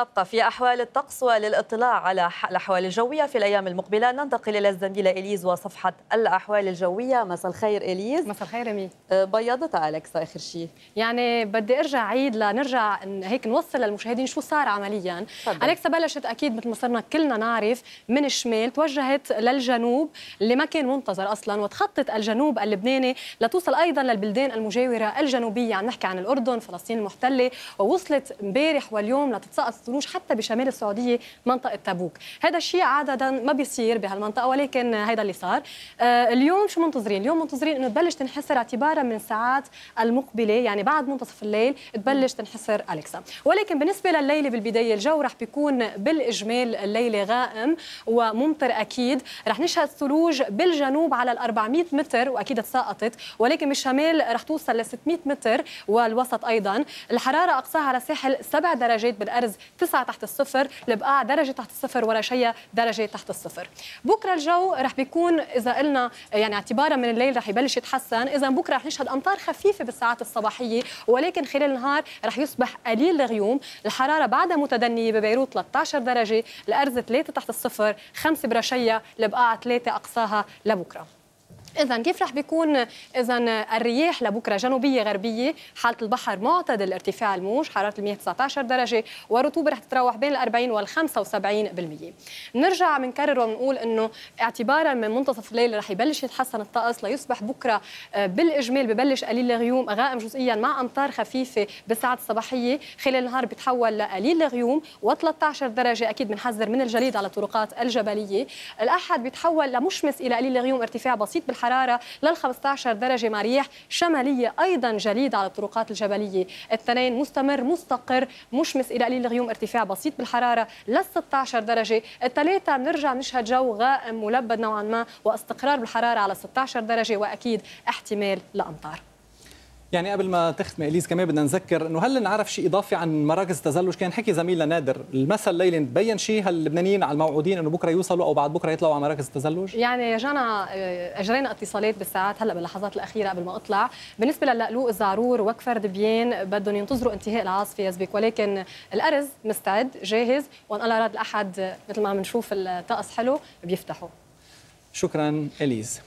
نبقى في أحوال الطقس وللإطلاع على الأحوال الجوية في الأيام المقبلة ننتقل إلى الزميلة إليز وصفحة الأحوال الجوية مساء الخير إليز مساء الخير أمي أه، بيضت ألكسا آخر شيء يعني بدي أرجع عيد لنرجع هيك نوصل للمشاهدين شو صار عمليا اليكسا ألكسا بلشت أكيد مثل ما صرنا كلنا نعرف من الشمال توجهت للجنوب اللي ما كان منتظر أصلا وتخطت الجنوب اللبناني لتوصل أيضا للبلدان المجاورة الجنوبية عم نحكي عن الأردن فلسطين المحتلة ووصلت امبارح واليوم لتتساقط يوصلوش حتى بشمال السعوديه منطقه تبوك هذا الشيء عاده ما بيصير بهالمنطقه ولكن هذا اللي صار آه، اليوم شو منتظرين اليوم منتظرين انه تبلش تنحسر اعتبارا من الساعات المقبله يعني بعد منتصف الليل تبلش تنحسر اليكسا ولكن بالنسبه لليله بالبدايه الجو رح بيكون بالاجمال الليله غائم وممطر اكيد رح نشهد ثلوج بالجنوب على ال 400 متر واكيد تساقطت ولكن بالشمال رح توصل ل 600 متر والوسط ايضا الحراره اقصاها على الساحل 7 درجات بالارز تسعة تحت الصفر البقاع درجه تحت الصفر شيء درجه تحت الصفر بكره الجو رح بيكون اذا قلنا يعني اعتبارا من الليل رح يبلش يتحسن اذا بكره رح نشهد امطار خفيفه بالساعات الصباحيه ولكن خلال النهار رح يصبح قليل الغيوم الحراره بعدها متدنيه ببيروت 13 درجه الارز 3 تحت الصفر 5 برشية البقاع 3 اقصاها لبكره إذا كيف رح بيكون إذا الرياح لبكره جنوبية غربية، حالة البحر معتدل ارتفاع الموج، حرارة المياه 19 درجة، والرطوبة رح تتراوح بين ال 40 وال 75%. بنرجع بنكرر وبنقول إنه اعتبارا من منتصف الليل رح يبلش يتحسن الطقس ليصبح بكره آه، بالإجمال ببلش قليل الغيوم غائم جزئيا مع أمطار خفيفة بالساعات الصباحية، خلال النهار بتحول لقليل الغيوم و13 درجة أكيد بنحذر من الجليد على الطرقات الجبلية، الأحد بيتحول لمشمس إلى قليل الغيوم ارتفاع بسيط الحرارة لل 15 درجة مع رياح شمالية أيضا جليد على الطرقات الجبلية الاثنين مستمر مستقر مشمس إلى قليل الغيوم ارتفاع بسيط بالحرارة لل 16 درجة الثلاثة بنرجع نشهد جو غائم ملبد نوعا ما واستقرار بالحرارة على 16 درجة وأكيد احتمال لأمطار يعني قبل ما تختم اليز كمان بدنا نذكر انه هل نعرف شيء اضافي عن مراكز التزلج كان حكي زميلنا نادر المثل ليلى تبين شيء هل اللبنانيين على الموعودين انه بكره يوصلوا او بعد بكره يطلعوا على مراكز التزلج يعني جانا آه، اجرينا اتصالات بالساعات هلا باللحظات الاخيره قبل ما اطلع بالنسبه للقلوق الزعرور وكفر دبيان بدهم ينتظروا انتهاء العاصفه يزبك ولكن الارز مستعد جاهز وان الله راد الاحد مثل ما عم نشوف الطقس حلو بيفتحوا شكرا اليز